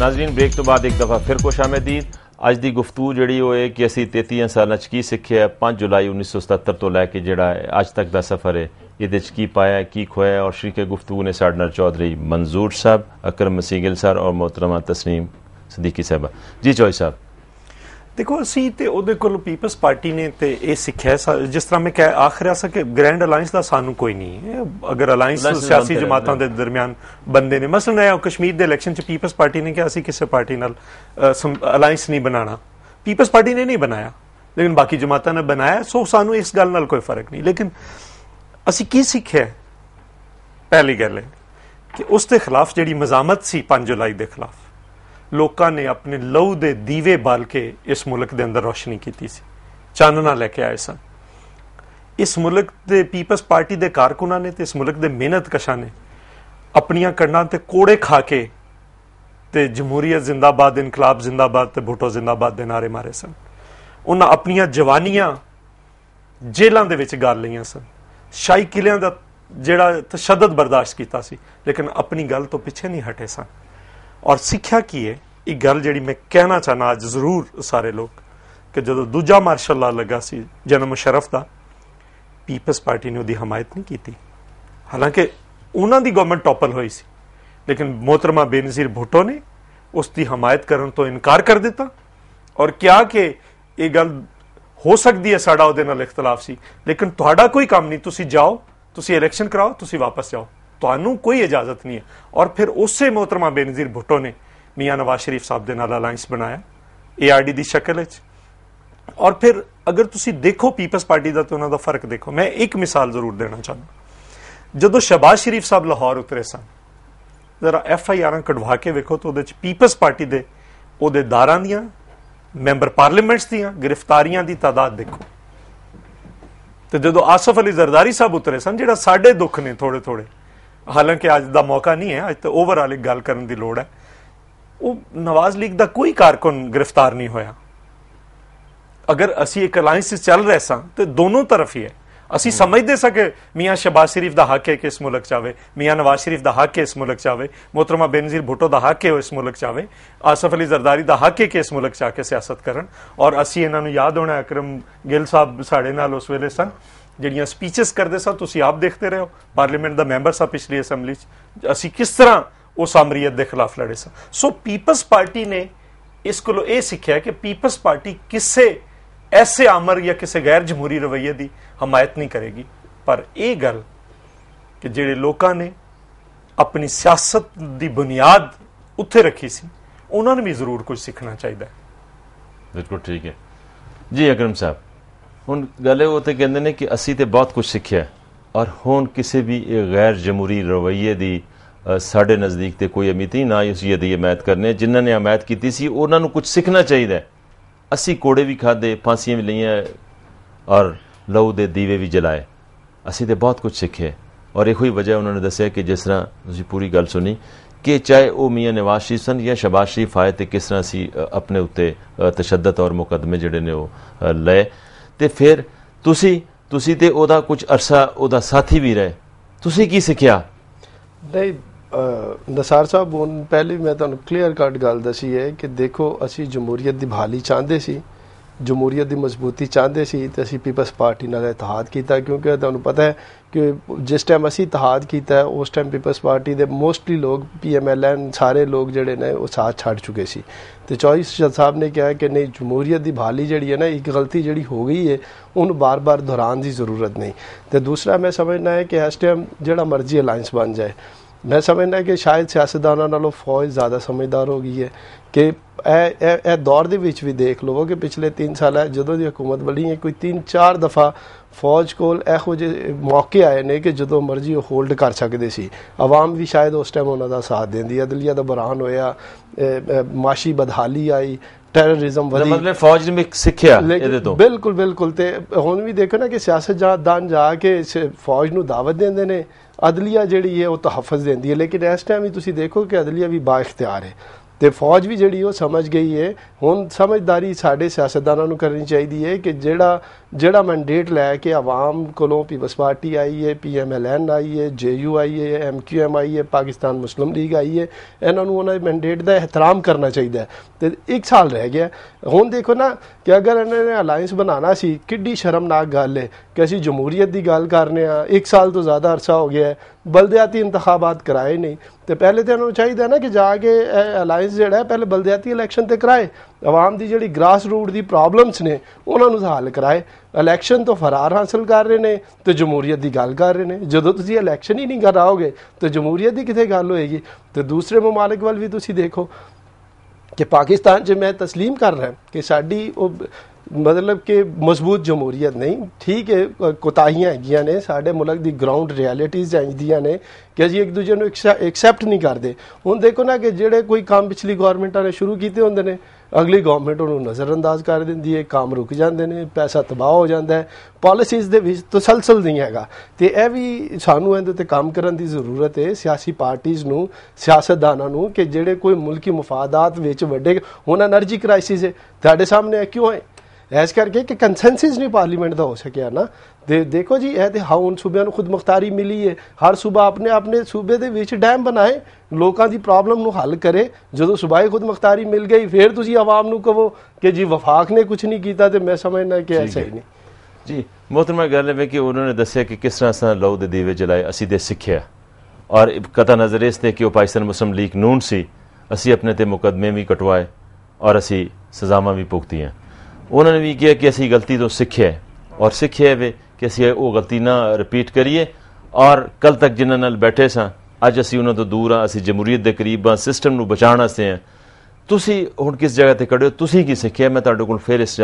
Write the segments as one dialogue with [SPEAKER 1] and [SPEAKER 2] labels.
[SPEAKER 1] Nazreen break ਤੋਂ ਬਾਅਦ ਇੱਕ ਦਫਾ ਫਿਰ ਖੁਸ਼ ਆਮਦੀਦ ਅੱਜ ਦੀ ਗੁਫ਼ਤੂ ਜਿਹੜੀ ਉਹ ਹੈ ਕਿ ਅਸੀਂ 33 ਸਾਲਾਂ ਚ ਕੀ ਸਿੱਖਿਆ 5 ਜੁਲਾਈ 1977 ਤੋਂ ਲੈ ਕੇ ਜਿਹੜਾ ਅੱਜ ਤੱਕ ਦਾ ਸਫ਼ਰ ਹੈ ਇਹਦੇ ਚ ਕੀ ਪਾਇਆ ਕੀ ਖੋਇਆ ਔਰ ਸ਼ਰੀਕੇ ਗੁਫ਼ਤੂ ਨੇ ਸਾਡਨਰ ਚੌਧਰੀ ਮਨਜ਼ੂਰ ਸਾਹਿਬ ਅਕਰਮ ਸਿੰਘਲ ਸਰ ਔਰ ਮੋਹਤਰਮਾ ਤਸਨੀਮ ਸਦੀਕੀ ਸਾਹਿਬਾ ਜੀ ਚੋਈ ਸਾਹਿਬ
[SPEAKER 2] ਦੇਖੋ ਅਸੀਂ ਤੇ ਉਹਦੇ ਕੋਲ ਪੀਪਲਸ ਪਾਰਟੀ ਨੇ ਤੇ ਇਹ ਸਿੱਖਿਆ ਜਿਸ ਤਰ੍ਹਾਂ ਮੈਂ ਕਹਿ ਆਖਰ ਆ ਕਿ ਗ੍ਰੈਂਡ ਅਲਾਈਅੰਸ ਦਾ ਸਾਨੂੰ ਕੋਈ ਨਹੀਂ ਅਗਰ ਅਲਾਈਅੰਸ ਸਿਆਸੀ ਜਮਾਤਾਂ ਦੇ ਦਰਮਿਆਨ ਬੰਦੇ ਨੇ ਮਸਲ ਨਾ ਕਸ਼ਮੀਰ ਦੇ ਇਲੈਕਸ਼ਨ ਚ ਪੀਪਲਸ ਪਾਰਟੀ ਨੇ ਕਿਹਾ ਅਸੀਂ ਕਿਸੇ ਪਾਰਟੀ ਨਾਲ ਅਲਾਈਅੰਸ ਨਹੀਂ ਬਣਾਣਾ ਪੀਪਲਸ ਪਾਰਟੀ ਨੇ ਨਹੀਂ ਬਣਾਇਆ ਲੇਕਿਨ ਬਾਕੀ ਜਮਾਤਾਂ ਨੇ ਬਣਾਇਆ ਸੋ ਸਾਨੂੰ ਇਸ ਗੱਲ ਨਾਲ ਕੋਈ ਫਰਕ ਨਹੀਂ ਲੇਕਿਨ ਅਸੀਂ ਕੀ ਸਿੱਖਿਆ ਪਹਿਲੀ ਗੱਲ ਹੈ ਕਿ ਉਸ ਦੇ ਖਿਲਾਫ ਜਿਹੜੀ ਮਜ਼ਾਮਤ ਸੀ 5 ਜੁਲਾਈ ਦੇ ਖਿਲਾਫ ਲੋਕਾਂ ਨੇ ਆਪਣੇ ਲਹੂ ਦੇ ਦੀਵੇ ਬਾਲ ਕੇ ਇਸ ਮੁਲਕ ਦੇ ਅੰਦਰ ਰੋਸ਼ਨੀ ਕੀਤੀ ਸੀ ਚਾਨਣਾ ਲੈ ਕੇ ਆਏ ਸਨ ਇਸ ਮੁਲਕ ਦੇ ਪੀਪਲਸ ਪਾਰਟੀ ਦੇ ਕਾਰਕੁਨਾਂ ਨੇ ਤੇ ਇਸ ਮੁਲਕ ਦੇ ਮਿਹਨਤਕਸ਼ਾਂ ਨੇ ਆਪਣੀਆਂ ਕੰਨਾਂ ਤੇ ਕੋੜੇ ਖਾ ਕੇ ਤੇ ਜਮਹੂਰੀਅਤ ਜ਼ਿੰਦਾਬਾਦ ਇਨਕਲਾਬ ਜ਼ਿੰਦਾਬਾਦ ਤੇ ਭੁੱਟੋ ਜ਼ਿੰਦਾਬਾਦ ਦੇ ਨਾਰੇ ਮਾਰੇ ਸਨ ਉਹਨਾਂ ਆਪਣੀਆਂ ਜਵਾਨੀਆਂ ਜੇਲ੍ਹਾਂ ਦੇ ਵਿੱਚ ਗਾਲ ਲਈਆਂ ਸਨ ਸ਼ਾਹੀ ਕਿਲਿਆਂ ਦਾ ਜਿਹੜਾ ਤਸ਼ੱਦਦ ਬਰਦਾਸ਼ਤ ਕੀਤਾ ਸੀ ਲੇਕਿਨ ਆਪਣੀ ਗੱਲ ਤੋਂ ਪਿੱਛੇ ਨਹੀਂ ਹਟੇ ਸਨ ਔਰ ਸਿੱਖਿਆ ਕੀ ਹੈ ਇਹ ਗੱਲ ਜਿਹੜੀ ਮੈਂ ਕਹਿਣਾ ਚਾਹਨਾ ਅੱਜ ਜ਼ਰੂਰ ਸਾਰੇ ਲੋਕ ਕਿ ਜਦੋਂ ਦੂਜਾ ਮਾਰਸ਼ਲ ਲਾ ਲੱਗਾ ਸੀ ਜਨਮ ਸ਼ਰਫ ਦਾ ਪੀਪਲਸ ਪਾਰਟੀ ਨੇ ਉਹਦੀ ਹਮਾਇਤ ਨਹੀਂ ਕੀਤੀ ਹਾਲਾਂਕਿ ਉਹਨਾਂ ਦੀ ਗਵਰਨਮੈਂਟ ਟੋਪਲ ਹੋਈ ਸੀ ਲੇਕਿਨ ਮੋਹਤਰਮਾ ਬੇਨਜ਼ੀਰ ਭੁੱਟੋ ਨੇ ਉਸ ਦੀ ਹਮਾਇਤ ਕਰਨ ਤੋਂ ਇਨਕਾਰ ਕਰ ਦਿੱਤਾ ਔਰ ਕਿਹਾ ਕਿ ਇਹ ਗੱਲ ਹੋ ਸਕਦੀ ਹੈ ਸਾਡਾ ਉਹਦੇ ਨਾਲ ਇਖਤਲਾਫ ਸੀ ਲੇਕਿਨ ਤੁਹਾਡਾ ਕੋਈ ਕੰਮ ਨਹੀਂ ਤੁਸੀਂ ਜਾਓ ਤੁਸੀਂ ਇਲੈਕਸ਼ਨ ਕਰਾਓ ਤੁਸੀਂ ਵਾਪਸ ਜਾਓ ਤੁਹਾਨੂੰ ਕੋਈ ਇਜਾਜ਼ਤ ਨਹੀਂ ਹੈ ਔਰ ਫਿਰ ਉਸੇ ਮੋਹਤਰਮਾ ਬੇਨਜ਼ੀਰ ਭੁੱਟੋ ਨੇ ਮੀਆਂ ਨਵਾਜ਼ ਸ਼ਰੀਫ ਸਾਹਿਬ ਦੇ ਨਾਲ ਅਲਾਈਅੰਸ ਬਣਾਇਆ ਏਆਰਡੀ ਦੀ ਸ਼ਕਲ ਵਿੱਚ ਔਰ ਫਿਰ ਅਗਰ ਤੁਸੀਂ ਦੇਖੋ ਪੀਪਲਸ ਪਾਰਟੀ ਦਾ ਤੇ ਉਹਨਾਂ ਦਾ ਫਰਕ ਦੇਖੋ ਮੈਂ ਇੱਕ ਮਿਸਾਲ ਜ਼ਰੂਰ ਦੇਣਾ ਚਾਹੁੰਦਾ ਜਦੋਂ ਸ਼ਬਾਜ਼ ਸ਼ਰੀਫ ਸਾਹਿਬ ਲਾਹੌਰ ਉਤਰੇ ਸਨ ਜ਼ਰਾ ਐਫ ਆਈ ਆਰਾਂ ਕਢਵਾ ਕੇ ਵੇਖੋ ਤਾਂ ਉਹਦੇ ਵਿੱਚ ਪੀਪਲਸ ਪਾਰਟੀ ਦੇ ਉਹਦੇ ਦਾਰਾਂ ਦੀਆਂ ਮੈਂਬਰ ਪਾਰਲੀਮੈਂਟਸ ਦੀਆਂ ਗ੍ਰਿਫਤਾਰੀਆਂ ਦੀ ਤਾਦਾਦ ਦੇਖੋ ਤੇ ਜਦੋਂ ਆਸਫ ਅਲੀ ਜ਼ਰਦਾਰੀ ਸਾਹਿਬ ਉਤਰੇ ਸਨ ਜਿਹੜਾ ਸਾਡੇ ਦੁੱਖ ਨੇ ਥੋੜੇ ਥੋੜੇ ਹਾਲਾਂਕਿ ਅੱਜ ਦਾ ਮੌਕਾ ਨਹੀਂ ਹੈ ਅੱਜ ਤਾਂ ਓਵਰਆਲ ਇੱਕ ਗੱਲ ਕਰਨ ਦੀ ਲੋੜ ਹੈ ਉਹ ਨਵਾਜ਼ ਲੀਗ ਦਾ ਕੋਈ ਕਾਰਕੁਨ ਗ੍ਰਿਫਤਾਰ ਨਹੀਂ ਹੋਇਆ ਅਗਰ ਅਸੀਂ ਇੱਕ ਅਲਾਈਅੰਸ ਚੱਲ ਰਹੇ ਸਾਂ ਤੇ ਦੋਨੋਂ ਤਰਫ ਹੀ ਹੈ ਅਸੀਂ ਸਮਝਦੇ ਸਕੇ ਮੀਆਂ ਸ਼ਬਾਸ ਸ਼ਰੀਫ ਦਾ ਹੱਕ ਹੈ ਕਿ ਇਸ ਮੁਲਕ ਚਾਵੇ ਮੀਆਂ ਨਵਾਜ਼ ਸ਼ਰੀਫ ਦਾ ਹੱਕ ਹੈ ਇਸ ਮੁਲਕ ਚਾਵੇ ਮੋਹਤਰਮਾ ਬੇਨਜ਼ੀਰ ਭੁੱਟੋ ਦਾ ਹੱਕ ਹੈ ਇਸ ਮੁਲਕ ਚਾਵੇ ਆਸਫ ਅਲੀ ਜ਼ਰਦਾਰੀ ਦਾ ਹੱਕ ਹੈ ਕਿ ਇਸ ਮੁਲਕ ਚਾ ਕੇ ਸਿਆਸਤ ਕਰਨ ਔਰ ਅਸੀਂ ਇਹਨਾਂ ਨੂੰ ਯਾਦ ਹੋਣਾ ਅਕਰਮ ਗਿੱਲ ਸਾਹਿਬ ਸਾਡੇ ਨਾਲ ਉਸ ਵੇਲੇ ਸਨ ਜਿਹੜੀਆਂ ਸਪੀਚਸ ਕਰਦੇ ਸਨ ਤੁਸੀਂ ਆਪ ਦੇਖਦੇ ਰਹੋ ਪਾਰਲੀਮੈਂਟ ਦਾ ਮੈਂਬਰ ਸਾਂ ਪਿਛਲੀ ਅਸੈਂਬਲੀ 'ਚ ਅਸੀਂ ਕਿਸ ਤਰ੍ਹਾਂ ਉਹ ਸਾਮਰੀਅਤ ਦੇ ਖਿਲਾਫ ਲੜੇ ਸਨ ਸੋ ਪੀਪਲਸ ਪਾਰਟੀ ਨੇ ਇਸ ਕੋਲੋਂ ਇਹ ਸਿੱਖਿਆ ਕਿ ਪੀਪਲਸ ਪਾਰਟੀ ਕਿਸੇ ਐਸੇ ਆਮਰ ਜਾਂ ਕਿਸੇ ਗੈਰ ਜਮਹੂਰੀ ਰਵਈਏ ਦੀ ਹਮਾਇਤ ਨਹੀਂ ਕਰੇਗੀ ਪਰ ਇਹ ਗੱਲ ਕਿ ਜਿਹੜੇ ਲੋਕਾਂ ਨੇ ਆਪਣੀ ਸਿਆਸਤ ਦੀ ਬੁਨਿਆਦ ਉੱਥੇ ਰੱਖੀ ਸੀ ਉਹਨਾਂ ਨੂੰ ਵੀ ਜ਼ਰੂਰ ਕੁਝ ਸਿੱਖਣਾ ਚਾਹੀਦਾ ਹੈ
[SPEAKER 1] ਬਿਲਕੁਲ ਠੀਕ ਹੈ ਜੀ ਅਕਰਮ ਸਾਹਿਬ ਹੁਣ ਗੱਲ ਇਹ ਉਹਤੇ ਕਹਿੰਦੇ ਨੇ ਕਿ ਅਸੀਂ ਤੇ ਬਹੁਤ ਕੁਝ ਸਿੱਖਿਆ ਔਰ ਹੁਣ ਕਿਸੇ ਵੀ ਗੈਰ ਜਮਹੂਰੀ ਰਵਈਏ ਦੀ ਸਾਡੇ ਨਜ਼ਦੀਕ ਤੇ ਕੋਈ ਅਮੀਤ ਨਹੀਂ ਨਾ ਅਸੀਂ ਇਹਦੀ ਹਮਾਇਤ ਕਰਨੇ ਜਿਨ੍ਹਾਂ ਨੇ ਹਮਾਇਤ ਕੀਤੀ ਸੀ ਉਹਨਾਂ ਨੂੰ ਕੁਝ ਸਿੱਖਣਾ ਚਾਹੀਦਾ ਅਸੀਂ ਕੋੜੇ ਵੀ ਖਾਦੇ ਫਾਂਸੀਆਂ ਵੀ ਲਈਆਂ ਔਰ ਲਹੂ ਦੇ ਦੀਵੇ ਵੀ ਜਲਾਏ ਅਸੀਂ ਤੇ ਬਹੁਤ ਕੁਝ ਸਿੱਖੇ ਔਰ ਇਹੋ ਹੀ ਵਜ੍ਹਾ ਉਹਨਾਂ ਨੇ ਦੱਸਿਆ ਕਿ ਜਿਸ ਤਰ੍ਹਾਂ ਤੁਸੀਂ ਪੂਰੀ ਗੱਲ ਸੁਣੀ ਕਿ ਚਾਹੇ ਉਹ ਮੀਆਂ ਨਵਾਜ਼ ਸ਼ਰੀਫ ਸਨ ਜਾਂ ਸ਼ਬਾਜ਼ ਸ਼ਰੀਫ ਆਏ ਤੇ ਕਿਸ ਤਰ੍ਹਾਂ ਸੀ ਆਪਣੇ ਉੱਤੇ ਤਸ਼ੱਦਦ ਔਰ ਮੁਕਦਮੇ ਜਿਹੜੇ ਨੇ ਉਹ ਲਏ ਤੇ ਫਿਰ ਤੁਸੀਂ ਤੁਸੀਂ ਤੇ ਉਹਦਾ ਕੁਝ ਅਰਸਾ ਉਹਦਾ ਸਾਥੀ ਵੀ ਰਹੇ ਤੁਸੀਂ ਕੀ ਸਿੱਖਿਆ
[SPEAKER 3] ਨਹੀਂ ਨਸਾਰ ਸਾਹਿਬ ਉਹ ਪਹਿਲੇ ਮੈਂ ਤੁਹਾਨੂੰ ਕਲੀਅਰ ਕੱਟ ਗੱਲ ਦੱਸੀ ਹੈ ਕਿ ਦੇਖੋ ਅਸੀਂ ਜਮਹੂਰੀਅਤ ਦੀ ਭਾਲੀ ਚਾਹੁੰਦੇ ਸੀ ਜਮਹੂਰੀਅਤ ਦੀ ਮਜ਼ਬੂਤੀ ਚਾਹੁੰਦੇ ਸੀ ਤੇ ਅਸੀਂ ਪੀਪਲਸ ਪਾਰਟੀ ਨਾਲ ਇਤਿਹਾਦ ਕੀਤਾ ਕਿਉਂਕਿ ਤੁਹਾਨੂੰ ਪਤਾ ਹੈ ਕਿ ਜਿਸ ਟਾਈਮ ਅਸੀਂ ਇਤਿਹਾਦ ਕੀਤਾ ਉਸ ਟਾਈਮ ਪੀਪਲਸ ਪਾਰਟੀ ਦੇ ਮੋਸਟਲੀ ਲੋਕ ਪੀਐਮਐਲਐਨ ਸਾਰੇ ਲੋਕ ਜਿਹੜੇ ਨੇ ਉਹ ਸਾਥ ਛੱਡ ਚੁੱਕੇ ਸੀ ਤੇ ਚੌਇਸ ਸਾਹਿਬ ਨੇ ਕਿਹਾ ਕਿ ਨਹੀਂ ਜਮਹੂਰੀਅਤ ਦੀ ਭਾਲੀ ਜਿਹੜੀ ਹੈ ਨਾ ਇੱਕ ਗਲਤੀ ਜਿਹੜੀ ਹੋ ਗਈ ਹੈ ਉਹਨੂੰ ਬਾਰ-ਬਾਰ ਦੁਹਰਾਉਣ ਦੀ ਜ਼ਰੂਰਤ ਨਹੀਂ ਤੇ ਦੂਸਰਾ ਮੈਂ ਸਮਝਣਾ ਹੈ ਕਿ ਇਸ ਟਾਈਮ ਜਿਹੜਾ ਮਰਜ਼ੀ ਅਲਾਈਅੰਸ ਬਣ ਜਾਏ ਮੈਂ ਸਮਝਦਾ ਕਿ ਸ਼ਾਇਦ ਸਿਆਸਤਦਾਨਾਂ ਨਾਲੋਂ ਫੌਜ ਜ਼ਿਆਦਾ ਸਮਝਦਾਰ ਹੋ ਗਈ ਹੈ ਕਿ ਇਹ ਇਹ ਦੌਰ ਦੇ ਵਿੱਚ ਵੀ ਦੇਖ ਲਵੋ ਕਿ ਪਿਛਲੇ 3 ਸਾਲਾਂ ਜਦੋਂ ਦੀ ਹਕੂਮਤ ਬਣੀ ਹੈ ਕੋਈ 3-4 ਦਫਾ ਫੌਜ ਕੋਲ ਇਹੋ ਜਿਹੇ ਮੌਕੇ ਆਏ ਨੇ ਕਿ ਜਦੋਂ ਮਰਜ਼ੀ ਉਹ ਹੋਲਡ ਕਰ ਸਕਦੇ ਸੀ ਆਵਾਮ ਵੀ ਸ਼ਾਇਦ ਉਸ ਟਾਈਮ ਉਹਨਾਂ ਦਾ ਸਾਥ ਦਿੰਦੀ ਅਦਲੀਆ ਦਾ ਬਰਾਨ ਹੋਇਆ ਮਾਸ਼ੀ ਬਦਹਾਲੀ ਆਈ ਟੈਰਰਿਜ਼ਮ ਵਧੀ ਮਤਲਬ
[SPEAKER 1] ਫੌਜ ਨੇ ਸਿੱਖਿਆ ਇਹਦੇ ਤੋਂ
[SPEAKER 3] ਬਿਲਕੁਲ ਬਿਲਕੁਲ ਤੇ ਹੁਣ ਵੀ ਦੇਖੋ ਨਾ ਕਿ ਸਿਆਸਤਦਾਨ ਜਾ ਕੇ ਫੌਜ ਨੂੰ ਦਾਵਤ ਦਿੰਦੇ ਨੇ ਅਦਲੀਆ ਜਿਹੜੀ ਹੈ ਉਹ ਤਹਫਜ਼ ਦਿੰਦੀ ਹੈ ਲੇਕਿਨ ਇਸ ਟਾਈਮ ਵੀ ਤੁਸੀਂ ਦੇਖੋ ਕਿ ਅਦਲੀਆ ਵੀ ਬਾਇਖਤਿਆਰ ਹੈ ਤੇ ਫੌਜ ਵੀ ਜਿਹੜੀ ਉਹ ਸਮਝ ਗਈ ਹੈ ਹੁਣ ਸਮਝਦਾਰੀ ਸਾਡੇ ਸਿਆਸਤਦਾਨਾਂ ਨੂੰ ਕਰਨੀ ਚਾਹੀਦੀ ਹੈ ਕਿ ਜਿਹੜਾ ਜਿਹੜਾ ਮੰਡੇਟ ਲੈ ਕੇ ਆਵਾਮ ਕੋਲੋਂ ਪੀਪਲਸ ਪਾਰਟੀ ਆਈ ਹੈ ਪੀਐਮਐਲਐਨ ਆਈ ਹੈ ਜੇਯੂ ਆਈ ਹੈ ਐਮਕਿਊਐਮ ਆਈ ਹੈ ਪਾਕਿਸਤਾਨ ਮੁਸਲਮ ਲੀਗ ਆਈ ਹੈ ਇਹਨਾਂ ਨੂੰ ਉਹਨਾਂ ਦੇ ਮੰਡੇਟ ਦਾ ਇਤਰਾਮ ਕਰਨਾ ਚਾਹੀਦਾ ਤੇ 1 ਸਾਲ ਰਹਿ ਗਿਆ ਹੁਣ ਦੇਖੋ ਨਾ ਕਿ ਅਗਰ ਇਹਨਾਂ ਨੇ ਅਲਾਈਅੰਸ ਬਣਾਉਣਾ ਸੀ ਕਿੱਡੀ ਸ਼ਰਮਨਾਕ ਗੱਲ ਹੈ ਕਿ ਅਸੀਂ ਜਮਹੂਰੀਅਤ ਦੀ ਗੱਲ ਕਰਨੇ ਆ 1 ਸਾਲ ਤੋਂ ਜ਼ਿਆਦਾ ਅਰਸਾ ਹੋ ਗਿਆ ਬਲਦਿਆਤੀ ਇੰਤਖਾਬਾਤ ਕਰਾਏ ਨਹੀਂ ਤੇ ਪਹਿਲੇ ਤੇ ਉਹਨਾਂ ਨੂੰ ਚਾਹੀਦਾ ਨਾ ਕਿ ਜਾ ਕੇ ਅਲਾਈਅੰਸ ਜਿਹੜਾ ਪਹਿਲੇ ਬਲਦਿਆਤੀ ਇਲੈਕਸ਼ਨ ਤੇ ਕਰਾਏ ਆਵਾਮ ਦੀ ਜਿਹੜੀ ਗ੍ਰਾਸ ਰੂਟ ਦੀ ਪ੍ਰੋਬਲਮਸ ਨੇ ਉਹਨਾਂ ਨੂੰ ਹੱਲ ਕਰਾਏ ਇਲੈਕਸ਼ਨ ਤੋਂ ਫਰਾਰ ਹਾਸਲ ਕਰ ਰਹੇ ਨੇ ਤੇ ਜਮਹੂਰੀਅਤ ਦੀ ਗੱਲ ਕਰ ਰਹੇ ਨੇ ਜਦੋਂ ਤੁਸੀਂ ਇਲੈਕਸ਼ਨ ਹੀ ਨਹੀਂ ਕਰਾਓਗੇ ਤੇ ਜਮਹੂਰੀਅਤ ਦੀ ਕਿੱਥੇ ਗੱਲ ਹੋਏਗੀ ਤੇ ਦੂਸਰੇ ਮਮਾਲਕ ਵੱਲ ਵੀ ਤੁਸੀਂ ਦੇਖੋ ਕਿ ਪਾਕਿਸਤਾਨ ਜੇ ਮੈਂ تسلیم ਕਰ ਰਿਹਾ ਕਿ ਸਾਡੀ ਉਹ ਮਤਲਬ ਕਿ ਮਜ਼ਬੂਤ ਜਮਹੂਰੀਅਤ ਨਹੀਂ ਠੀਕ ਹੈ ਕੋਤਾਹੀਆਂ ਹੈਗੀਆਂ ਨੇ ਸਾਡੇ ਮੁਲਕ ਦੀ ਗਰਾਊਂਡ ਰਿਐਲਿਟੀਜ਼ ਹੈਗੀਆਂ ਨੇ ਕਿ ਅਸੀਂ ਇੱਕ ਦੂਜੇ ਨੂੰ ਐਕਸੈਪਟ ਨਹੀਂ ਕਰਦੇ ਹੁਣ ਦੇਖੋ ਨਾ ਕਿ ਜਿਹੜੇ ਕੋਈ ਕੰਮ ਪਿਛਲੀ ਗਵਰਨਮੈਂਟਾਂ ਨੇ ਸ਼ੁਰੂ ਕੀਤੇ ਹੁੰਦੇ ਨੇ ਅਗਲੀ ਗਵਰਨਮੈਂਟ ਉਹਨੂੰ ਨਜ਼ਰਅੰਦਾਜ਼ ਕਰ ਦਿੰਦੀ ਹੈ ਕੰਮ ਰੁਕ ਜਾਂਦੇ ਨੇ ਪੈਸਾ ਤਬਾਹ ਹੋ ਜਾਂਦਾ ਹੈ ਪਾਲਿਸੀਜ਼ ਦੇ ਵਿੱਚ ਤਸਲਸਲ ਨਹੀਂ ਹੈਗਾ ਤੇ ਇਹ ਵੀ ਸਾਨੂੰ ਇਹਦੇ ਤੇ ਕੰਮ ਕਰਨ ਦੀ ਜ਼ਰੂਰਤ ਹੈ ਸਿਆਸੀ ਪਾਰਟੀਆਂ ਨੂੰ ਸਿਆਸਤਦਾਨਾਂ ਨੂੰ ਕਿ ਜਿਹੜੇ ਕੋਈ ਮੁਲਕੀ ਮਫਾਦਾਤ ਵਿੱਚ ਵੱਡੇ ਹੁਣ એનર્ਜੀ ਕ੍ਰਾਈਸਿਸ ਹੈ ਤੁਹਾਡੇ ਸਾਹਮਣੇ ਕਿਉਂ ਹੈ ਐਸ ਕਰਕੇ ਕਿ ਕੰਸੈਂਸਸ ਨਹੀਂ ਪਾਰਲੀਮੈਂਟ ਦਾ ਹੋ ਸਕਿਆ ਨਾ ਦੇਖੋ ਜੀ ਇਹ ਤੇ ਹਾਉਨ ਸੂਬਿਆਂ ਨੂੰ ਖੁਦ ਮੁਖਤਾਰੀ ਮਿਲੀ ਹੈ ਹਰ ਸੂਬਾ ਆਪਣੇ ਆਪਣੇ ਸੂਬੇ ਦੇ ਵਿੱਚ ਡੈਮ ਬਣਾਏ ਲੋਕਾਂ ਦੀ ਪ੍ਰੋਬਲਮ ਨੂੰ ਹੱਲ ਕਰੇ ਜਦੋਂ ਸੂਬਾਈ ਖੁਦ ਮੁਖਤਾਰੀ ਮਿਲ ਗਈ ਫਿਰ ਤੁਸੀਂ ਆਵਾਮ ਨੂੰ ਕਹੋ ਕਿ ਜੀ ਵਫਾਕ ਨੇ ਕੁਝ ਨਹੀਂ ਕੀਤਾ ਤੇ ਮੈਂ ਸਮਝਣਾ ਕਿ ਐਸਾ ਹੀ ਨਹੀਂ
[SPEAKER 1] ਜੀ ਮੋਹਤਰਮਾ ਗੱਲ ਹੈ ਕਿ ਉਹਨਾਂ ਨੇ ਦੱਸਿਆ ਕਿ ਕਿਸ ਤਰ੍ਹਾਂ ਸਾਂ ਲੋਹ ਦੇ ਦੀਵੇ ਜਲਾਏ ਅਸੀਂ ਦੇ ਸਿੱਖਿਆ ਔਰ ਕਤਾ ਨਜ਼ਰ ਇਸ ਤੇ ਕਿ ਉਹ ਪਾਕਿਸਤਾਨ ਮੁਸਲਮ ਲੀਗ ਨੂਨ ਸੀ ਅਸੀਂ ਆਪਣੇ ਤੇ ਮੁਕਦਮੇ ਵੀ ਕਟਵਾਏ ਔਰ ਅਸੀਂ ਸਜ਼ਾਵਾਂ ਵੀ ਭੁਗਤੀਆਂ ਉਹਨਾਂ ਨੇ ਵੀ ਕਿਹਾ ਕਿ ਅਸੀਂ ਗਲਤੀ ਤੋਂ ਸਿੱਖਿਆ ਔਰ ਸਿੱਖਿਆ ਵੇ ਕਿ ਅਸੀਂ ਉਹ ਗਲਤੀ ਨਾ ਰਿਪੀਟ ਕਰੀਏ ਔਰ ਕੱਲ ਤੱਕ ਜਿਨ੍ਹਾਂ ਨਾਲ ਬੈਠੇ ਸਾਂ ਅੱਜ ਅਸੀਂ ਉਹਨਾਂ ਤੋਂ ਦੂਰ ਆ ਅਸੀਂ ਜਮਹੂਰੀਅਤ ਦੇ ਕਰੀਬ ਆ ਸਿਸਟਮ ਨੂੰ ਬਚਾਉਣ ਵਾਸਤੇ ਆ ਤੁਸੀਂ ਹੁਣ ਕਿਸ ਜਗ੍ਹਾ ਤੇ ਖੜੇ ਹੋ ਤੁਸੀਂ ਕੀ ਸਿੱਖਿਆ ਮੈਂ ਤੁਹਾਡੇ ਕੋਲ ਫਿਰ ਇਸ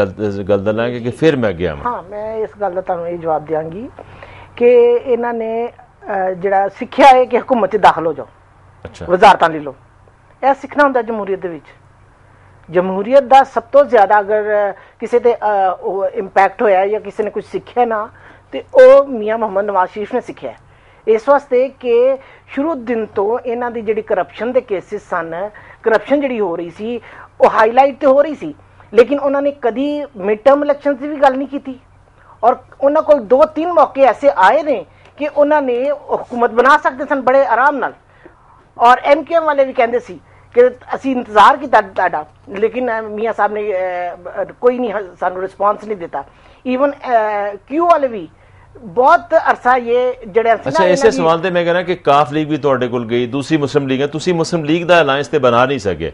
[SPEAKER 1] ਗੱਲ ਦਾ ਲਾਂਗੇ ਕਿ ਫਿਰ ਮੈਂ ਗਿਆ
[SPEAKER 4] ਹਾਂ ਮੈਂ ਇਸ ਗੱਲ ਦਾ ਤੁਹਾਨੂੰ ਇਹ ਜਵਾਬ ਦਿਆਂਗੀ ਕਿ ਇਹਨਾਂ ਨੇ ਜਿਹੜਾ ਸਿੱਖਿਆ ਹੈ ਕਿ ਹਕੂਮਤ ਦੇ ਦਾਖਲ ਹੋ ਜਾਓ ਅੱਛਾ ਵਜ਼ਾਰਤਾਂ ਲੈ ਲਓ ਇਹ ਸਿੱਖਣਾ ਹੁੰਦਾ ਜਮਹੂਰੀਅਤ ਦੇ ਵਿੱਚ ਜਮਹੂਰੀਅਤ ਦਾ ਸਭ ਤੋਂ ਜ਼ਿਆਦਾ ਅਗਰ ਕਿਸੇ ਤੇ ਇੰਪੈਕਟ ਹੋਇਆ ਜਾਂ ਕਿਸੇ ਨੇ ਕੁਝ ਸਿੱਖਿਆ ਨਾ ਤੇ ਉਹ ਮੀਆਂ ਮੁਹੰਮਦ ਨਵਾਜ਼ ਸ਼ਰੀਫ ਨੇ ਸਿੱਖਿਆ ਇਸ ਵਾਸਤੇ ਕਿ ਸ਼ੁਰੂ ਦਿਨ ਤੋਂ ਇਹਨਾਂ ਦੀ ਜਿਹੜੀ ਕਰਪਸ਼ਨ ਦੇ ਕੇਸਿਸ ਸਨ ਕਰਪਸ਼ਨ ਜਿਹੜੀ ਹੋ ਰਹੀ ਸੀ ਉਹ ਹਾਈਲਾਈਟ ਤੇ ਹੋ ਰਹੀ ਸੀ ਲੇਕਿਨ ਉਹਨਾਂ ਨੇ ਕਦੀ ਮਿਡ ਟਰਮ ਇਲੈਕਸ਼ਨ ਦੀ ਵੀ ਗੱਲ ਨਹੀਂ ਕੀਤੀ ਔਰ ਉਹਨਾਂ ਕੋਲ ਦੋ ਤਿੰਨ ਮੌਕੇ ਐਸੇ ਆਏ ਨੇ ਕਿ ਉਹਨਾਂ ਨੇ ਹਕੂਮਤ ਬਣਾ ਸਕਦੇ ਸਨ ਬੜੇ ਆਰਾਮ ਨਾਲ ਔਰ ਐਮਕੇਐਮ ਵਾਲੇ ਵੀ ਕਹਿੰਦੇ ਸੀ ਕਿ ਅਸੀਂ ਇੰਤਜ਼ਾਰ ਕੀਤਾ ਤੁਹਾਡਾ ਲੇਕਿਨ ਮੀਆਂ ਸਾਹਿਬ ਨੇ ਕੋਈ ਨਹੀਂ ਸਾਨੂੰ ਰਿਸਪਾਂਸ ਨਹੀਂ ਦਿੱਤਾ ਈਵਨ ਕਿਊ ਵਾਲੇ ਵੀ ਬਹੁਤ ਅਰਸਾ ਇਹ ਜਿਹੜੇ ਅਰਸਾ ਅੱਛਾ ਇਸੇ ਸਵਾਲ
[SPEAKER 1] ਤੇ ਮੈਂ ਕਹਿੰਦਾ ਕਿ ਕਾਫ ਲੀਗ ਵੀ ਤੁਹਾਡੇ ਕੋਲ ਗਈ ਦੂਸਰੀ ਮੁਸਲਿਮ ਲੀਗ ਹੈ ਤੁਸੀਂ ਮੁਸਲਿਮ ਲੀਗ ਦਾ ਅਲਾਈਅੰਸ ਤੇ ਬਣਾ ਨਹੀਂ ਸਕੇ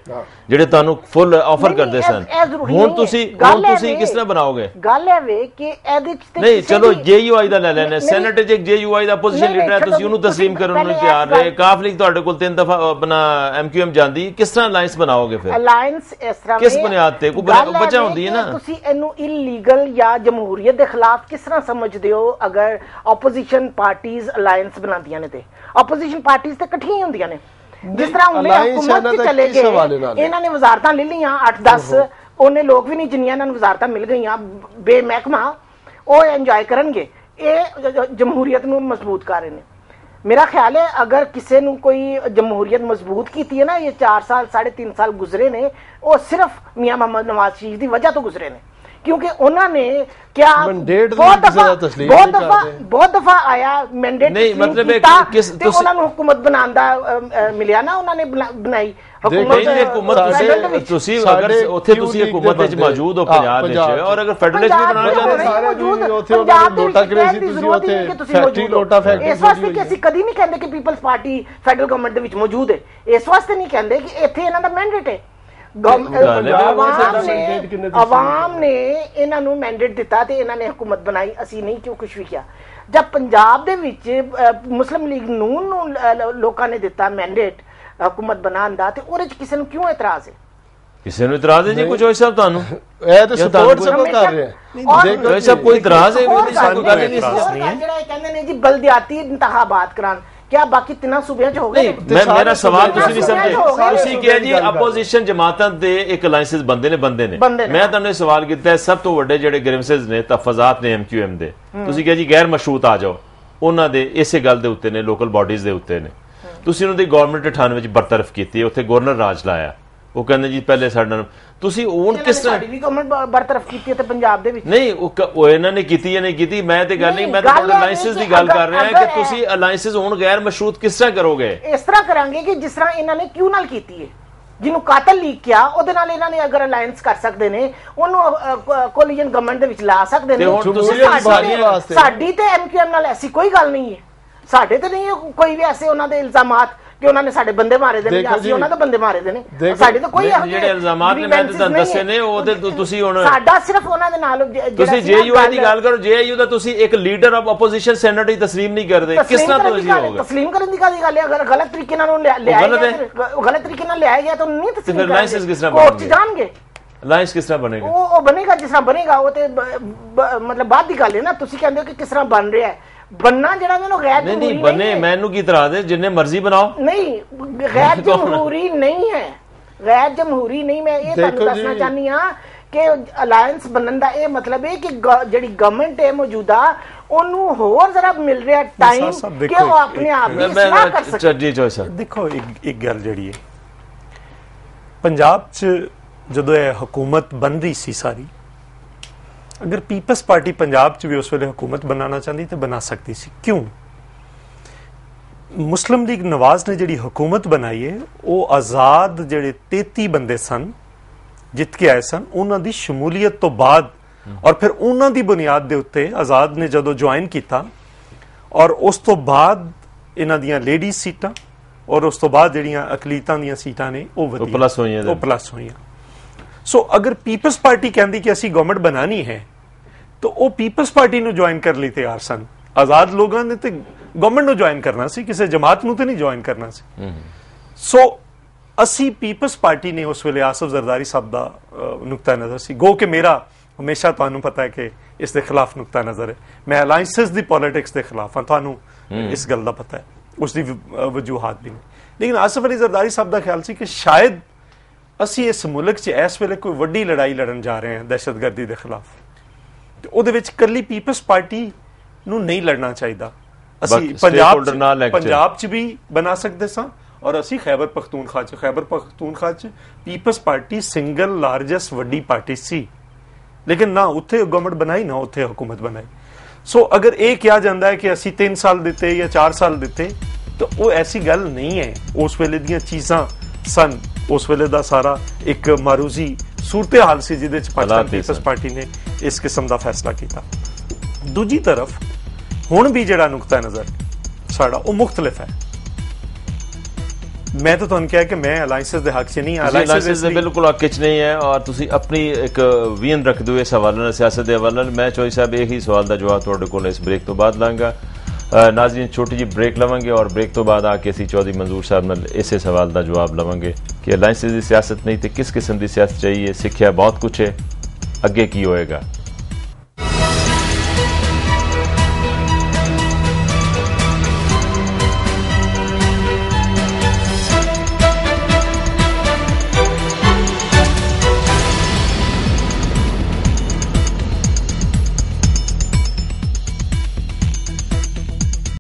[SPEAKER 1] ਜਿਹੜੇ ਤੁਹਾਨੂੰ ਫੁੱਲ ਆਫਰ ਕਰਦੇ ਸਨ ਹੁਣ ਤੁਸੀਂ ਹੁਣ ਤੁਸੀਂ ਕਿਸ ਤਰ੍ਹਾਂ ਬਣਾਓਗੇ
[SPEAKER 4] ਗੱਲ ਹੈ ਵੇ ਕਿ ਇਹਦੇ ਚ ਨਹੀਂ ਚਲੋ
[SPEAKER 1] ਜੇਯੂਆਈ ਦਾ ਲੈ ਲੈਣੇ ਸੈਨੇਟ ਚ ਇੱਕ ਜੇਯੂਆਈ ਦਾ ਪੋਜੀਸ਼ਨ ਲੀਡਰ ਹੈ ਤੁਸੀਂ ਉਹਨੂੰ ਤਸلیم ਕਰਨ ਨੂੰ ਤਿਆਰ ਰਹੇ ਕਾਫ ਲੀਗ ਤੁਹਾਡੇ ਕੋਲ ਤਿੰਨ ਦਫਾ ਆਪਣਾ ਐਮਕਿਊਐਮ ਜਾਂਦੀ ਕਿਸ ਤਰ੍ਹਾਂ ਅਲਾਈਅੰਸ ਬਣਾਓਗੇ ਫਿਰ
[SPEAKER 4] ਅਲਾਈਅੰਸ ਇਸ ਤਰ੍ਹਾਂ ਕਿਸ ਬੁਨਿਆਦ ਤੇ ਕੋਈ ਬਚਾ ਹੁੰਦੀ ਹੈ ਨਾ ਤੁਸੀਂ ਇਹਨੂੰ ਇਲੀਗਲ ਜਾਂ ਜਮਹੂਰੀਅਤ ਦੇ ਖਿਲਾਫ ਕਿਸ ਤਰ੍ਹਾਂ ਸਮਝਦੇ ਹੋ ਅਗਰ ਆਪੋਜੀਸ਼ਨ ਪਾਰਟੀਆਂ ਅਲਾਈਅੰਸ ਬਣਾਉਂਦੀਆਂ ਨੇ ਤੇ ਆਪੋਜੀਸ਼ਨ ਪਾਰਟੀਆਂ ਤੇ ਇਕੱਠੀਆਂ ਹੁੰਦੀਆਂ ਨੇ ਜਿਸ ਤਰ੍ਹਾਂ ਉਹਨੇ ਹਕੂਮਤ ਤੇ ਚਲੇ ਗਏ ਇਹਨਾਂ ਨੇ ਵਜ਼ਾਰਤਾਂ ਲੈ ਲਈਆਂ 8-10 ਉਹਨੇ ਲੋਕ ਵੀ ਨਹੀਂ ਜਿੰਨੀਆਂ ਇਹਨਾਂ ਨੂੰ ਵਜ਼ਾਰਤਾਂ ਮਿਲ ਗਈਆਂ ਬੇਮਹਿਕਮਾ ਉਹ ਇੰਜੋਏ ਕਰਨਗੇ ਇਹ ਜਮਹੂਰੀਅਤ ਨੂੰ ਮਜ਼ਬੂਤ ਕਰ ਰਹੇ ਨੇ ਮੇਰਾ ਖਿਆਲ ਹੈ ਅਗਰ ਕਿਸੇ ਨੂੰ ਕੋਈ ਜਮਹੂਰੀਅਤ ਮਜ਼ਬੂਤ ਕੀਤੀ ਹੈ ਨਾ ਇਹ 4 ਸਾਲ 3.5 ਸਾਲ ਗੁਜ਼ਰੇ ਨੇ ਉਹ ਸਿਰਫ ਮੀਆਂ ਮੁਹੰਮਦ ਨਵਾਜ਼ ਸ਼ਰੀਫ ਦੀ ਵਜ੍ਹਾ ਤੋਂ ਗੁਜ਼ਰੇ ਨੇ ਕਿਉਂਕਿ ਉਹਨਾਂ ਨੇ मैंडेट ਬਹੁਤ ਦਫਾ ਬਹੁਤ ਦਫਾ ਬਹੁਤ ਦਫਾ ਆਇਆ ਮੈਂਡੇਟ ਨਹੀਂ ਮਤਲਬ ਕਿਸ ਤੁਸੀਂ ਉਹਨਾਂ ਨੂੰ ਹਕੂਮਤ ਬਣਾਉਂਦਾ ਮਿਲਿਆ ਨਾ ਉਹਨਾਂ ਨੇ ਬਣਾਈ ਹਕੂਮਤ ਤੁਸੀਂ ਅਗਰ ਉੱਥੇ ਤੁਸੀਂ ਹਕੂਮਤ ਵਿੱਚ ਮੌਜੂਦ ਹੋ ਪੰਜਾਬ ਵਿੱਚ ਔਰ ਅਗਰ
[SPEAKER 1] ਫੈਡਰਲਿਸਟ ਵੀ ਬਣਾਉਣਾ ਚਾਹੁੰਦੇ ਸਾਰੇ
[SPEAKER 3] ਉੱਥੇ ਉਹਨਾਂ ਨੇ ਲੋਟਾ ਸੀ ਤੁਸੀਂ ਉੱਥੇ ਫੈਕਟਰੀ ਲੋਟਾ ਫੈਕਟਰੀ ਇਸ ਵਾਸਤੇ ਕਿ ਅਸੀਂ
[SPEAKER 4] ਕਦੀ ਨਹੀਂ ਕਹਿੰਦੇ ਕਿ ਪੀਪਲਸ ਪਾਰਟੀ ਫੈਡਰਲ ਗਵਰਨਮੈਂਟ ਦੇ ਵਿੱਚ ਮੌਜੂਦ ਹੈ ਇਸ ਵਾਸਤੇ ਨਹੀਂ ਕਹਿੰਦੇ ਕਿ ਇੱਥੇ ਇਹਨਾਂ ਦਾ ਮੈਂਡੇਟ ਹੈ ਕੰਮ ਨੇ ਆਵਾਮ ਨੇ ਇਹਨਾਂ ਨੂੰ ਮੈਂਡੇਟ ਦਿੱਤਾ ਤੇ ਇਹਨਾਂ ਨੇ ਹਕੂਮਤ ਬਣਾਈ ਅਸੀਂ ਨਹੀਂ ਕਿਉਂ ਕੁਝ ਵੀ ਕੀਤਾ ਜਦ ਪੰਜਾਬ ਦੇ ਵਿੱਚ ਮੁਸਲਿਮ ਲੀਗ ਨੂਨ ਨੂੰ ਲੋਕਾਂ ਨੇ ਦਿੱਤਾ ਮੈਂਡੇਟ ਹਕੂਮਤ ਬਣਾਉਣ ਦਾ ਤੇ ਉਹਦੇ ਚ ਕਿਸੇ ਨੂੰ ਕਿਉਂ ਇਤਰਾਜ਼ ਹੈ
[SPEAKER 1] ਕਿਸੇ ਨੂੰ ਇਤਰਾਜ਼ ਹੈ ਜੀ ਕੁਝ ਹੋਇਆ ਸਭ ਤੁਹਾਨੂੰ ਇਹ ਤਾਂ ਸਪੋਰਟ ਸਭ ਕਰ ਰਿਹਾ ਹੈ ਜੇ ਕੋਈ ਇਤਰਾਜ਼ ਹੈ ਸਾਨੂੰ ਗੱਲ ਨਹੀਂ ਹੈ
[SPEAKER 4] ਜਿਹੜਾ ਕਹਿੰਦੇ ਨੇ ਜੀ ਬਲਦਿਆਤੀ ਇੰਤਖਾਬਾਤ ਕਰਾਉਣ ਕਿਆ ਬਾਕੀ ਤਿੰਨਾਂ ਸੂਬਿਆਂ 'ਚ ਹੋ ਗਏ ਮੈਂ ਮੇਰਾ ਸਵਾਲ ਤੁਸੀਂ ਨਹੀਂ ਸਮਝੇ ਤੁਸੀਂ ਕਿਹਾ ਜੀ ਆਪੋਜੀਸ਼ਨ
[SPEAKER 1] ਜਮਾਤਾਂ ਦੇ ਇੱਕ ਅਲਾਈਅੰਸਸ ਬੰਦੇ ਨੇ ਬੰਦੇ ਨੇ ਮੈਂ ਤੁਹਾਨੂੰ ਸਵਾਲ ਕੀਤਾ ਸਭ ਤੋਂ ਵੱਡੇ ਜਿਹੜੇ ਗ੍ਰਿਮਸਸ ਨੇ ਤਫਜ਼ਾਤ ਨੇ ਐਮਕਿਊਐਮ ਦੇ ਤੁਸੀਂ ਕਿਹਾ ਜੀ ਗੈਰ ਮਸ਼ਰੂਤ ਆ ਜਾਓ ਉਹਨਾਂ ਦੇ ਇਸੇ ਗੱਲ ਦੇ ਉੱਤੇ ਨੇ ਲੋਕਲ ਬਾਡੀਜ਼ ਦੇ ਉੱਤੇ ਨੇ ਤੁਸੀਂ ਉਹਨਾਂ ਦੀ ਗਵਰਨਮੈਂਟ 98 ਵਿੱਚ ਬਰਤਰਫ ਕੀਤੀ ਉੱਥੇ ਗਵਰਨਰ ਰਾਜ ਲਾਇਆ ਉਹ ਕਹਿੰਦੇ ਜੀ ਪਹਿਲੇ ਸਾਡੇ ਨਾਲ ਤੁਸੀਂ ਹੁਣ ਕਿਸ ਤਰ੍ਹਾਂ ਸਾਡੀ
[SPEAKER 4] ਵੀ ਗਵਰਨਮੈਂਟ ਤਰਫ ਕੀਤੀ ਹੈ ਤੇ ਪੰਜਾਬ ਦੇ ਵਿੱਚ
[SPEAKER 1] ਨਹੀਂ ਉਹ ਇਹਨਾਂ ਨੇ ਕੀਤੀ ਜਾਂ ਨਹੀਂ ਕੀਤੀ ਮੈਂ ਤੇ ਗੱਲ ਨਹੀਂ ਮੈਂ ਤਾਂ ਅਲਾਈਅੰਸਸ ਦੀ ਗੱਲ ਕਰ ਰਿਹਾ ਕਿ ਤੁਸੀਂ ਅਲਾਈਅੰਸਸ ਹੁਣ ਗੈਰ ਮਸ਼ਰੂਤ ਕਿਸ ਤਰ੍ਹਾਂ ਕਰੋਗੇ
[SPEAKER 4] ਇਸ ਤਰ੍ਹਾਂ ਕਰਾਂਗੇ ਕਿ ਜਿਸ ਤਰ੍ਹਾਂ ਇਹਨਾਂ ਨੇ ਕਿਉਂ ਨਾਲ ਕੀਤੀ ਹੈ ਜਿਹਨੂੰ ਕਾਤਲ ਲੀਕ ਕਿਹਾ ਉਹਦੇ ਨਾਲ ਇਹਨਾਂ ਨੇ ਅਗਰ ਅਲਾਈਅੰਸ ਕਰ ਸਕਦੇ ਨੇ ਉਹਨੂੰ ਕੋਲੀਜਨ ਗਵਰਨਮੈਂਟ ਦੇ ਵਿੱਚ ਲਾ ਸਕਦੇ ਨੇ ਸਾਡੀ ਤੇ ਐਮਕਿਊਐਮ ਨਾਲ ਐਸੀ ਕੋਈ ਗੱਲ ਨਹੀਂ ਹੈ ਸਾਡੇ ਤੇ ਨਹੀਂ ਕੋਈ ਵੀ ਐਸੇ ਉਹਨਾਂ ਦੇ ਇਲਜ਼ਾਮਾਤ ਕਿ ਉਹਨਾਂ ਨੇ ਸਾਡੇ ਬੰਦੇ ਮਾਰੇ ਦੇ ਨੇ ਅਸੀਂ ਉਹਨਾਂ ਦੇ ਬੰਦੇ ਮਾਰੇ ਦੇ ਨੇ ਸਾਡੇ ਤਾਂ ਕੋਈ ਜਿਹੜੇ ਇਲਜ਼ਾਮਾਤ ਨੇ ਮੈਂ ਤੁਹਾਨੂੰ ਦੱਸੇ ਨੇ
[SPEAKER 1] ਉਹ ਤੇ ਤੁਸੀਂ ਹੁਣ ਸਾਡਾ
[SPEAKER 4] ਸਿਰਫ ਉਹਨਾਂ ਦੇ ਨਾਲ ਤੁਸੀਂ ਜੇਯੂਆਈ ਦੀ ਗੱਲ
[SPEAKER 1] ਕਰੋ ਜੇਯੂ ਦਾ ਤੁਸੀਂ ਇੱਕ ਲੀਡਰ ਆਫ ਆਪੋਜੀਸ਼ਨ ਸੈਨੇਟ ਦੀ ਤਸਲੀਮ ਨਹੀਂ ਕਰਦੇ ਕਿਸ ਤਰ੍ਹਾਂ ਤੁਸੀਂ ਹੋਗੇ ਤਸਲੀਮ
[SPEAKER 4] ਕਰਨ ਦੀ ਕਾਦੀ ਗੱਲ ਹੈ ਅਗਰ ਗਲਤ ਤਰੀਕੇ ਨਾਲ ਉਹਨੂੰ ਲਿਆਇਆ ਗਲਤ ਤਰੀਕੇ ਨਾਲ ਲਿਆਇਆ ਗਿਆ ਤਾਂ ਨਹੀਂ ਤਸਲੀਮ ਕਰਦੇ ਲਾਇਸੈਂਸ ਕਿਸ ਤਰ੍ਹਾਂ ਉਹ ਜਾਣਗੇ
[SPEAKER 1] ਲਾਇਸ ਕਿਸ ਤਰ੍ਹਾਂ ਬਣੇਗਾ
[SPEAKER 4] ਉਹ ਉਹ ਬਣੇਗਾ ਜਿਸ ਤਰ੍ਹਾਂ ਬਣੇਗਾ ਉਹ ਤੇ ਮਤਲਬ ਬਾਅਦ ਦੀ ਗੱਲ ਹੈ ਨਾ ਤੁਸੀਂ ਕਹਿੰਦੇ ਹੋ ਕਿ ਕਿਸ ਤਰ੍ਹਾਂ ਬਣ ਰਿਹਾ ਹੈ ਬੰਨਾ ਜਿਹੜਾ ਮੈਨੂੰ ਗੈਰ ਨਹੀਂ ਨਹੀਂ
[SPEAKER 1] ਬਨੇ ਮੈਨੂੰ ਕੀ ਤਰਾ ਦੇ ਜਿੰਨੇ ਮਰਜ਼ੀ ਬਣਾਓ
[SPEAKER 4] ਨਹੀਂ ਗੈਰ ਜਮਹੂਰੀ ਨਹੀਂ ਹੈ ਗੈਰ ਜਮਹੂਰੀ ਨਹੀਂ ਮੈਂ ਇਹ ਤੁਹਾਨੂੰ ਦੱਸਣਾ ਚਾਹਨੀ ਆ ਕਿ ਅਲਾਈਅੰਸ ਬਣਨ ਦਾ ਇਹ ਮਤਲਬ ਹੈ ਕਿ ਜਿਹੜੀ ਗਵਰਨਮੈਂਟ ਹੈ ਮੌਜੂਦਾ ਉਹਨੂੰ ਹੋਰ ਜ਼ਰਾ ਮਿਲ ਰਿਹਾ ਟਾਈਮ ਕਿ ਉਹ ਆਪਣੇ ਆਪ ਨੂੰ ਸੁਣਾ ਕਰ ਸਕੇ
[SPEAKER 2] ਚੱਡੀ ਜੋ ਸਰ ਦੇਖੋ ਇੱਕ ਇੱਕ ਗੱਲ ਜਿਹੜੀ ਹੈ ਪੰਜਾਬ 'ਚ ਜਦੋਂ ਇਹ ਹਕੂਮਤ ਬਣ ਰਹੀ ਸੀ ਸਾਰੀ ਅਗਰ ਪੀਪਲਸ ਪਾਰਟੀ ਪੰਜਾਬ 'ਚ ਵੀ ਉਸ ਵੇਲੇ ਹਕੂਮਤ ਬਣਾਉਣਾ ਚਾਹੁੰਦੀ ਤੇ ਬਣਾ ਸਕਦੀ ਸੀ ਕਿਉਂ ਮੁਸਲਮ ਲੀਗ ਨਵਾਜ਼ ਨੇ ਜਿਹੜੀ ਹਕੂਮਤ ਬਣਾਈ ਹੈ ਉਹ ਆਜ਼ਾਦ ਜਿਹੜੇ 33 ਬੰਦੇ ਸਨ ਜਿੱਤ ਕੇ ਆਏ ਸਨ ਉਹਨਾਂ ਦੀ ਸ਼ਮੂਲੀਅਤ ਤੋਂ ਬਾਅਦ ਔਰ ਫਿਰ ਉਹਨਾਂ ਦੀ ਬੁਨਿਆਦ ਦੇ ਉੱਤੇ ਆਜ਼ਾਦ ਨੇ ਜਦੋਂ ਜੁਆਇਨ ਕੀਤਾ ਔਰ ਉਸ ਤੋਂ ਬਾਅਦ ਇਹਨਾਂ ਦੀਆਂ ਲੇਡੀ ਸੀਟਾਂ ਔਰ ਉਸ ਤੋਂ ਬਾਅਦ ਜਿਹੜੀਆਂ ਅਕਲੀਤਾਂ ਦੀਆਂ ਸੀਟਾਂ ਨੇ ਉਹ ਵਧੀਆ ਉਹ ਪਲੱਸ ਹੋਈਆਂ ਉਹ ਪਲੱਸ ਹੋਈਆਂ ਸੋ ਅਗਰ ਪੀਪਲਸ ਪਾਰਟੀ ਕਹਿੰਦੀ ਕਿ ਅਸੀਂ ਗਵਰਨਮੈਂਟ ਬਣਾਣੀ ਹੈ ਤਾਂ ਉਹ ਪੀਪਲਸ ਪਾਰਟੀ ਨੂੰ ਜੁਆਇਨ ਕਰ ਲਈ ਤਿਆਰ ਸਨ ਆਜ਼ਾਦ ਲੋਕਾਂ ਨੇ ਤੇ ਗਵਰਨਮੈਂਟ ਨੂੰ ਜੁਆਇਨ ਕਰਨਾ ਸੀ ਕਿਸੇ ਜਮਾਤ ਨੂੰ ਤੇ ਨਹੀਂ ਜੁਆਇਨ ਕਰਨਾ ਸੀ ਸੋ ਅਸੀਂ ਪੀਪਲਸ ਪਾਰਟੀ ਨੇ ਉਸ ਵੇਲੇ ਆਸਫ ਜ਼ਰਦਾਰੀ ਸਾਹਿਬ ਦਾ ਨੁਕਤਾ ਨਜ਼ਰ ਸੀ ਗੋ ਕਿ ਮੇਰਾ ਹਮੇਸ਼ਾ ਤੁਹਾਨੂੰ ਪਤਾ ਹੈ ਕਿ ਇਸ ਦੇ ਖਿਲਾਫ ਨੁਕਤਾ ਨਜ਼ਰ ਹੈ ਮੈਂ ਅਲਾਈਅੰਸਸ ਦੀ ਪੋਲਿਟਿਕਸ ਦੇ ਖਿਲਾਫ ਹਾਂ ਤੁਹਾਨੂੰ ਇਸ ਗੱਲ ਦਾ ਪਤਾ ਹੈ ਉਸ ਦੀ ਵਜੂਹਾਤ ਵੀ ਲੇਕਿਨ ਆਸਫ ਅਲੀ ਜ਼ਰਦਾਰੀ ਸਾਹਿਬ ਦਾ ਖਿਆਲ ਸੀ ਕਿ ਸ਼ਾਇਦ ਅਸੀਂ ਇਸ ਮੁਲਕ 'ਚ ਇਸ ਵੇਲੇ ਕੋਈ ਵੱਡੀ ਲੜਾਈ ਲੜਨ ਜਾ ਰਹੇ ਹਾਂ ਦਹਿਸ਼ਤਗਰਦੀ ਦੇ ਖਿਲਾਫ ਤੇ ਉਹਦੇ ਵਿੱਚ ਕੱਲੀ ਪੀਪਲਸ ਪਾਰਟੀ ਨੂੰ ਨਹੀਂ ਲੜਨਾ ਚਾਹੀਦਾ ਅਸੀਂ ਪੰਜਾਬ ਪੰਜਾਬ 'ਚ ਵੀ ਬਣਾ ਸਕਦੇ ਸਾਂ ਔਰ ਅਸੀਂ ਖੈਬਰ ਪਖਤੂਨਖਵਾ 'ਚ ਖੈਬਰ ਪਖਤੂਨਖਵਾ 'ਚ ਪੀਪਲਸ ਪਾਰਟੀ ਸਿੰਗਲ ਲਾਰਜੈਸਟ ਵੱਡੀ ਪਾਰਟੀ ਸੀ ਲੇਕਿਨ ਨਾ ਉੱਥੇ ਗਵਰਨਮੈਂਟ ਬਣਾਈ ਨਾ ਉੱਥੇ ਹਕੂਮਤ ਬਣਾਈ ਸੋ ਅਗਰ ਇਹ ਕਿਹਾ ਜਾਂਦਾ ਹੈ ਕਿ ਅਸੀਂ 3 ਸਾਲ ਦਿੱਤੇ ਜਾਂ 4 ਸਾਲ ਦਿੱਤੇ ਤਾਂ ਉਹ ਐਸੀ ਗੱਲ ਨਹੀਂ ਹੈ ਉਸ ਵੇਲੇ ਦੀਆਂ ਚੀਜ਼ਾਂ ਸਨ ਉਸ ਵੇਲੇ ਦਾ ਸਾਰਾ ਇੱਕ ਮਾਰੂਜ਼ੀ ਸੂਰਤ-ਏ-ਹਾਲ ਸੀ ਜਿਹਦੇ ਚ ਪਾਕਿਸਤਾਨ ਪੀਪਲਸ ਪਾਰਟੀ ਨੇ ਇਸ ਕਿਸਮ ਦਾ ਫੈਸਲਾ ਕੀਤਾ ਦੂਜੀ ਤਰਫ ਹੁਣ ਵੀ ਜਿਹੜਾ ਨੁਕਤਾ ਨਜ਼ਰ ਸਾਡਾ ਉਹ ਮੁxtਲਫ ਹੈ ਮੈਂ ਤਾਂ ਤੁਹਾਨੂੰ ਕਿਹਾ ਕਿ ਮੈਂ ਅਲਾਈਅੰਸਸ ਦੇ ਹੱਕ 'ਚ ਨਹੀਂ ਅਲਾਈਅੰਸਸ ਦੇ
[SPEAKER 1] ਬਿਲਕੁਲ ਹੱਕ 'ਚ ਨਹੀਂ ਹੈ ਔਰ ਤੁਸੀਂ ਆਪਣੀ ਇੱਕ ਵੀਨ ਰੱਖ ਦਿਓ ਇਸ ਹਵਾਲੇ ਨਾਲ ਸਿਆਸਤ ਦੇ ਹਵਾਲੇ ਨਾਲ ਮੈਂ ਚੋਈ ਸਾਹਿਬ ਇਹੀ ਸਵਾਲ ਦਾ ਜਵਾਬ ਤੁਹਾਡੇ ਕੋਲ ਇਸ ਬ੍ਰੇਕ ਤੋਂ ਬਾਅਦ ਲਾਂਗਾ ਨਾਜ਼ਰੀਨ ਛੋਟੀ ਜੀ ਬ੍ਰੇਕ ਲਵਾਂਗੇ ਔਰ ਬ੍ਰੇਕ ਤੋਂ ਬਾਅਦ ਆ ਕੇ ਅਸੀਂ ਚੌਧਰੀ ਮਨਜ਼ੂਰ ਸਾਹਿਬ ਨਾਲ ਇਸੇ ਸਵਾਲ ਦਾ ਜਵਾਬ ਲਵਾਂਗੇ ਕਿ ਅਲਾਈਅੰਸ ਦੀ ਸਿਆਸਤ ਨਹੀਂ ਤੇ ਕਿਸ ਕਿਸਮ ਦੀ ਸਿਆਸਤ ਚਾਹੀਏ ਸਿੱਖਿਆ ਬਹੁਤ ਕੁਝ ਹੈ ਅੱਗੇ ਕੀ ਹੋਏਗਾ